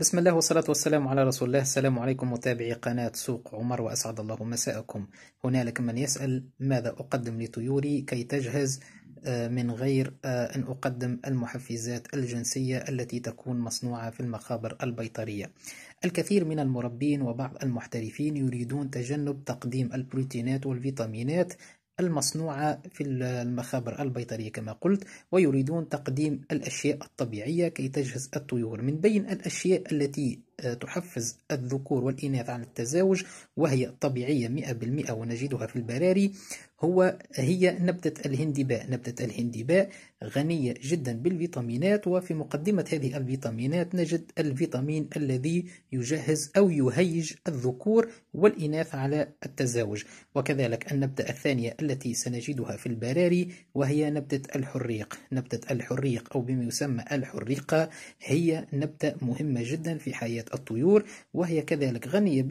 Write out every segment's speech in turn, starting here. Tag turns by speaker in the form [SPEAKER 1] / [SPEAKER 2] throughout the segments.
[SPEAKER 1] بسم الله والصلاة والسلام على رسول الله السلام عليكم متابعي قناة سوق عمر وأسعد الله مساءكم هنالك من يسأل ماذا أقدم لطيوري كي تجهز آه، من غير آه، أن أقدم المحفزات الجنسية التي تكون مصنوعة في المخابر البيطرية الكثير من المربين وبعض المحترفين يريدون تجنب تقديم البروتينات والفيتامينات المصنوعة في المخابر البيطرية كما قلت ويريدون تقديم الأشياء الطبيعية كي تجهز الطيور من بين الأشياء التي آه، تحفز الذكور والإناث عن التزاوج وهي طبيعية 100% ونجدها في البراري هو هي نبتة الهندباء نبتة الهندباء غنية جدا بالفيتامينات وفي مقدمة هذه الفيتامينات نجد الفيتامين الذي يجهز أو يهيج الذكور والإناث على التزاوج وكذلك النبتة الثانية التي سنجدها في البراري وهي نبتة الحريق نبتة الحريق أو بما يسمى الحريقة هي نبتة مهمة جدا في حياة الطيور وهي كذلك غنية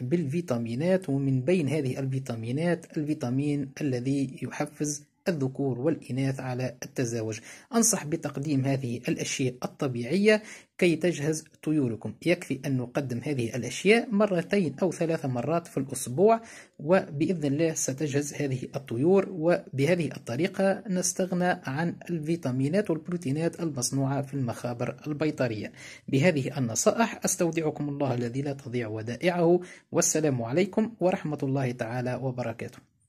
[SPEAKER 1] بالفيتامينات ومن بين هذه الفيتامينات الفيتامين الدين الذي يحفز الذكور والإناث على التزاوج أنصح بتقديم هذه الأشياء الطبيعية كي تجهز طيوركم يكفي أن نقدم هذه الأشياء مرتين أو ثلاث مرات في الأسبوع وبإذن الله ستجهز هذه الطيور وبهذه الطريقة نستغنى عن الفيتامينات والبروتينات المصنوعة في المخابر البيطرية بهذه النصائح أستودعكم الله الذي لا تضيع ودائعه والسلام عليكم ورحمة الله تعالى وبركاته